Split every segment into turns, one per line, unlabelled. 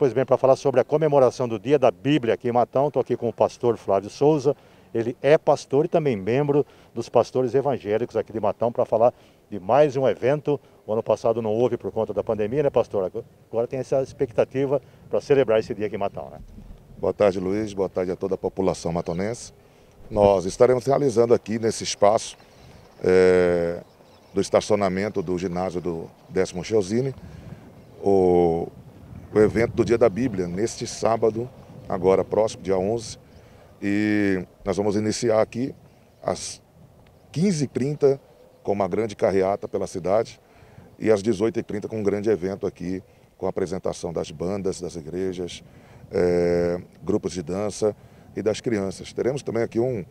Pois bem, para falar sobre a comemoração do Dia da Bíblia aqui em Matão, estou aqui com o pastor Flávio Souza. Ele é pastor e também membro dos pastores evangélicos aqui de Matão para falar de mais um evento. O ano passado não houve por conta da pandemia, né, pastor? Agora tem essa expectativa para celebrar esse dia aqui em Matão, né?
Boa tarde, Luiz. Boa tarde a toda a população matonense. Nós estaremos realizando aqui nesse espaço é, do estacionamento do ginásio do Décimo Cheusini o o evento do Dia da Bíblia, neste sábado, agora próximo, dia 11. E nós vamos iniciar aqui às 15h30 com uma grande carreata pela cidade e às 18h30 com um grande evento aqui, com a apresentação das bandas, das igrejas, é, grupos de dança e das crianças. Teremos também aqui um,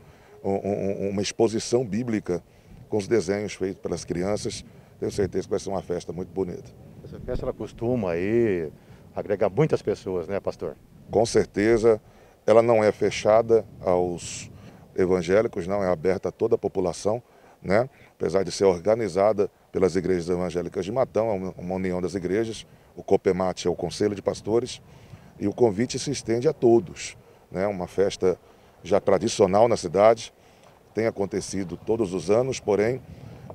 um, uma exposição bíblica com os desenhos feitos pelas crianças. Tenho certeza que vai ser uma festa muito bonita. Essa festa ela costuma aí agregar muitas pessoas, né, pastor? Com certeza, ela não é fechada aos evangélicos, não, é aberta a toda a população, né? apesar de ser organizada pelas igrejas evangélicas de Matão, é uma união das igrejas, o COPEMAT é o Conselho de Pastores, e o convite se estende a todos. Né? Uma festa já tradicional na cidade, tem acontecido todos os anos, porém,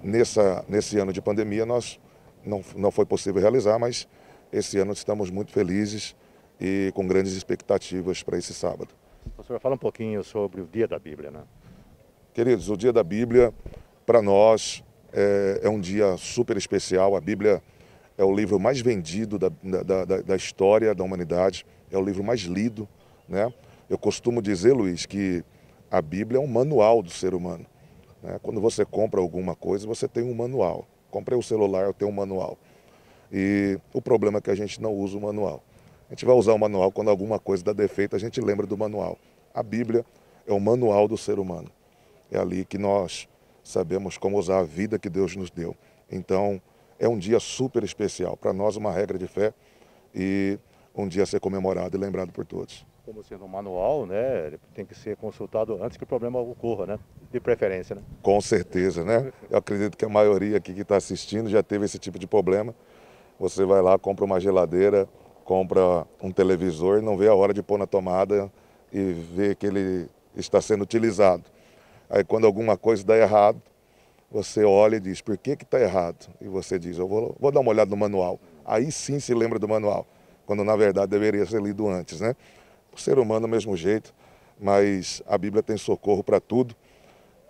nessa, nesse ano de pandemia nós não, não foi possível realizar, mas esse ano estamos muito felizes e com grandes expectativas para esse sábado. O senhor fala um pouquinho sobre o Dia da Bíblia, né? Queridos, o Dia da Bíblia, para nós, é, é, um dia super especial. A Bíblia é o livro mais vendido da, da, da, da história da humanidade, é o livro mais lido. Né? Eu costumo dizer, Luiz, que a Bíblia é um manual do ser humano. Né? Quando você compra alguma coisa, você tem um manual. Comprei o um celular, eu tenho um manual. E o problema é que a gente não usa o manual. A gente vai usar o manual quando alguma coisa dá defeito, a gente lembra do manual. A Bíblia é o manual do ser humano. É ali que nós sabemos como usar a vida que Deus nos deu. Então, é um dia super especial. Para nós, uma regra de fé e um dia a ser comemorado e lembrado por todos.
Como sendo um manual, né, ele tem que ser consultado antes que o problema ocorra, né? De preferência, né?
Com certeza, né? Eu acredito que a maioria aqui que está assistindo já teve esse tipo de problema. Você vai lá, compra uma geladeira, compra um televisor, não vê a hora de pôr na tomada e ver que ele está sendo utilizado. Aí quando alguma coisa dá errado, você olha e diz, por que está errado? E você diz, eu vou, vou dar uma olhada no manual. Aí sim se lembra do manual, quando na verdade deveria ser lido antes, né? O ser humano do é mesmo jeito, mas a Bíblia tem socorro para tudo.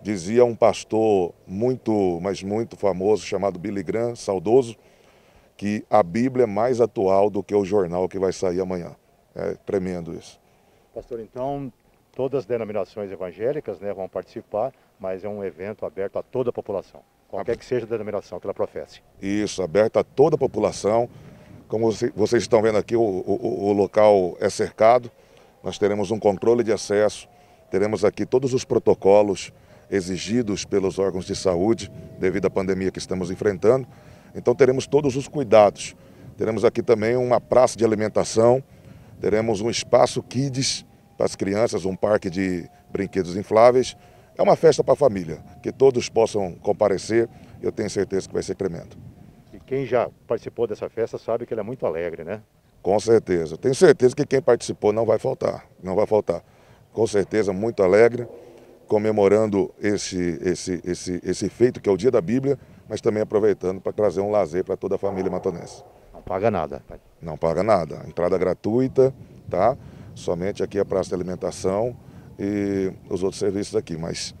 Dizia um pastor muito, mas muito famoso, chamado Billy Graham, saudoso, que a Bíblia é mais atual do que o jornal que vai sair amanhã. É tremendo isso.
Pastor, então todas as denominações evangélicas né, vão participar, mas é um evento aberto a toda a população, qualquer que seja a denominação que ela professe.
Isso, aberto a toda a população. Como vocês estão vendo aqui, o, o, o local é cercado, nós teremos um controle de acesso, teremos aqui todos os protocolos exigidos pelos órgãos de saúde devido à pandemia que estamos enfrentando. Então teremos todos os cuidados. Teremos aqui também uma praça de alimentação, teremos um espaço kids para as crianças, um parque de brinquedos infláveis. É uma festa para a família, que todos possam comparecer, eu tenho certeza que vai ser tremendo.
E quem já participou dessa festa sabe que ela é muito alegre, né?
Com certeza. Tenho certeza que quem participou não vai faltar, não vai faltar. Com certeza, muito alegre, comemorando esse, esse, esse, esse feito que é o Dia da Bíblia, mas também aproveitando para trazer um lazer para toda a família matonense. Não paga nada? Não paga nada. Entrada gratuita, tá? Somente aqui a praça de alimentação e os outros serviços aqui, mas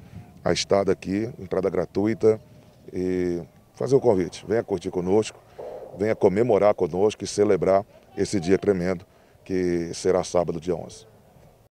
a estada aqui, entrada gratuita e fazer o convite. Venha curtir conosco, venha comemorar conosco e celebrar esse dia tremendo que será sábado, dia 11.